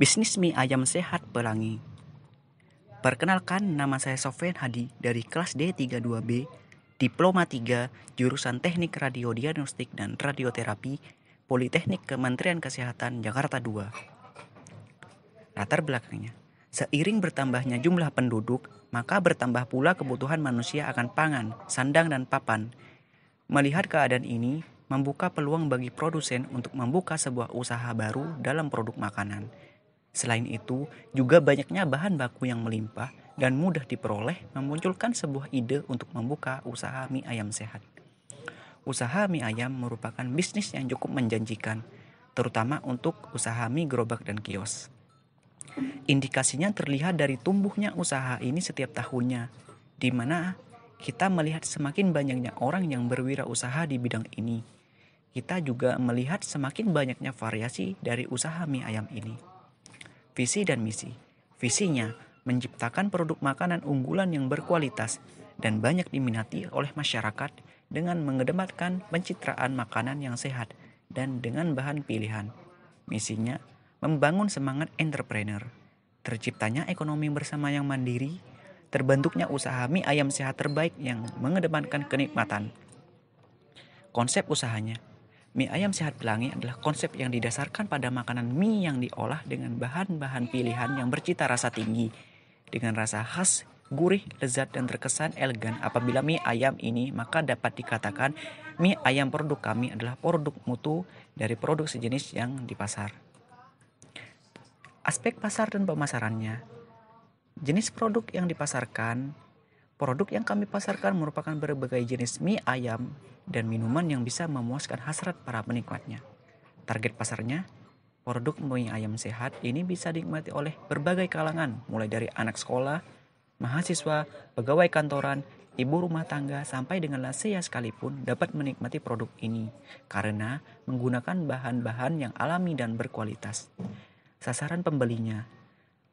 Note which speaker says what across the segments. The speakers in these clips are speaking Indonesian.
Speaker 1: Bisnis mie ayam sehat pelangi. Perkenalkan nama saya Sofian Hadi dari kelas D32B, Diploma 3, jurusan Teknik Radio Diagnostik dan Radioterapi, Politeknik Kementerian Kesehatan Jakarta II. Latar belakangnya, Seiring bertambahnya jumlah penduduk, maka bertambah pula kebutuhan manusia akan pangan, sandang, dan papan. Melihat keadaan ini, membuka peluang bagi produsen untuk membuka sebuah usaha baru dalam produk makanan. Selain itu, juga banyaknya bahan baku yang melimpah dan mudah diperoleh memunculkan sebuah ide untuk membuka usaha mie ayam sehat. Usaha mie ayam merupakan bisnis yang cukup menjanjikan, terutama untuk usaha mie gerobak dan kios. Indikasinya terlihat dari tumbuhnya usaha ini setiap tahunnya, di mana kita melihat semakin banyaknya orang yang berwirausaha di bidang ini. Kita juga melihat semakin banyaknya variasi dari usaha mie ayam ini visi dan misi. Visinya menciptakan produk makanan unggulan yang berkualitas dan banyak diminati oleh masyarakat dengan mengedematkan pencitraan makanan yang sehat dan dengan bahan pilihan. Misinya membangun semangat entrepreneur, terciptanya ekonomi bersama yang mandiri, terbentuknya usaha mie ayam sehat terbaik yang mengedepankan kenikmatan. Konsep usahanya – Mie ayam sehat pelangi adalah konsep yang didasarkan pada makanan mie yang diolah dengan bahan-bahan pilihan yang bercita rasa tinggi. Dengan rasa khas, gurih, lezat, dan terkesan elegan apabila mie ayam ini maka dapat dikatakan mie ayam produk kami adalah produk mutu dari produk sejenis yang di pasar. Aspek pasar dan pemasarannya Jenis produk yang dipasarkan Produk yang kami pasarkan merupakan berbagai jenis mie ayam dan minuman yang bisa memuaskan hasrat para penikmatnya. Target pasarnya, produk mie ayam sehat ini bisa dinikmati oleh berbagai kalangan, mulai dari anak sekolah, mahasiswa, pegawai kantoran, ibu rumah tangga sampai dengan lansia sekalipun dapat menikmati produk ini karena menggunakan bahan-bahan yang alami dan berkualitas. Sasaran pembelinya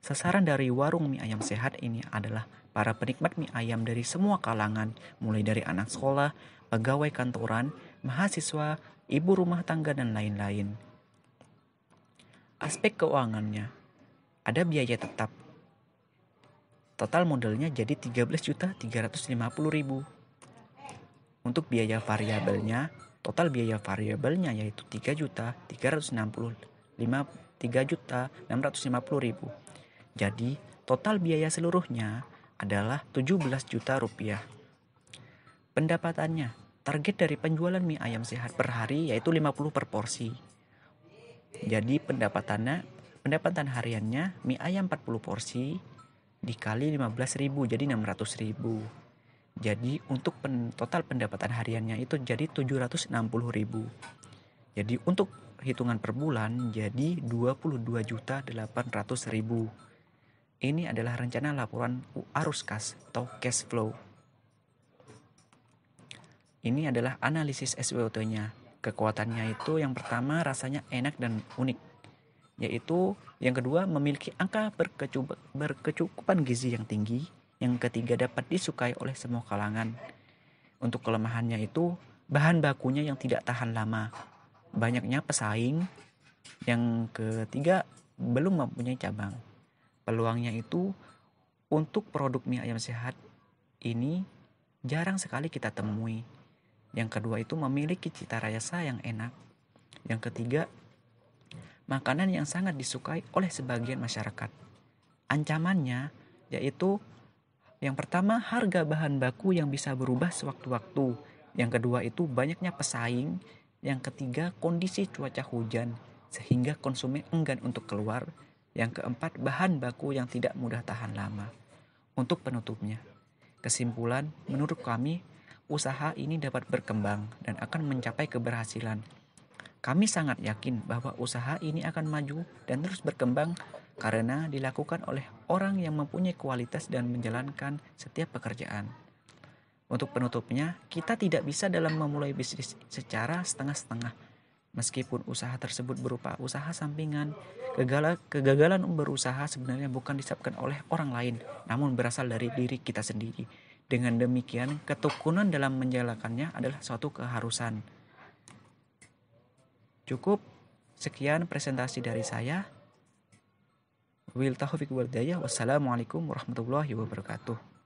Speaker 1: Sasaran dari warung mie ayam sehat ini adalah para penikmat mie ayam dari semua kalangan, mulai dari anak sekolah, pegawai kantoran, mahasiswa, ibu rumah tangga, dan lain-lain. Aspek keuangannya, ada biaya tetap. Total modelnya jadi 13.350.000. Untuk biaya variabelnya, total biaya variabelnya yaitu 3.365 ribu. Jadi, total biaya seluruhnya adalah 17 juta rupiah. Pendapatannya, target dari penjualan mie ayam sehat per hari yaitu 50 per porsi. Jadi pendapatannya, pendapatan hariannya mie ayam 40 porsi dikali 15.000 jadi 600.000. Jadi untuk pen, total pendapatan hariannya itu jadi 760.000. Jadi untuk hitungan per bulan jadi juta 22.800.000. Ini adalah rencana laporan arus kas atau cash flow. Ini adalah analisis SWOT-nya. Kekuatannya itu yang pertama rasanya enak dan unik. Yaitu yang kedua memiliki angka berkecukupan gizi yang tinggi. Yang ketiga dapat disukai oleh semua kalangan. Untuk kelemahannya itu bahan bakunya yang tidak tahan lama. Banyaknya pesaing. Yang ketiga belum mempunyai cabang. Peluangnya itu untuk produk mie ayam sehat ini jarang sekali kita temui. Yang kedua itu memiliki cita rasa yang enak. Yang ketiga, makanan yang sangat disukai oleh sebagian masyarakat. Ancamannya yaitu yang pertama harga bahan baku yang bisa berubah sewaktu-waktu. Yang kedua itu banyaknya pesaing. Yang ketiga kondisi cuaca hujan sehingga konsumen enggan untuk keluar. Yang keempat, bahan baku yang tidak mudah tahan lama. Untuk penutupnya, kesimpulan menurut kami, usaha ini dapat berkembang dan akan mencapai keberhasilan. Kami sangat yakin bahwa usaha ini akan maju dan terus berkembang karena dilakukan oleh orang yang mempunyai kualitas dan menjalankan setiap pekerjaan. Untuk penutupnya, kita tidak bisa dalam memulai bisnis secara setengah-setengah Meskipun usaha tersebut berupa usaha sampingan, kegala, kegagalan berusaha sebenarnya bukan disebabkan oleh orang lain, namun berasal dari diri kita sendiri. Dengan demikian, ketekunan dalam menjalankannya adalah suatu keharusan. Cukup sekian presentasi dari saya. Wil Taufik Wardaya. Wassalamualaikum warahmatullahi wabarakatuh.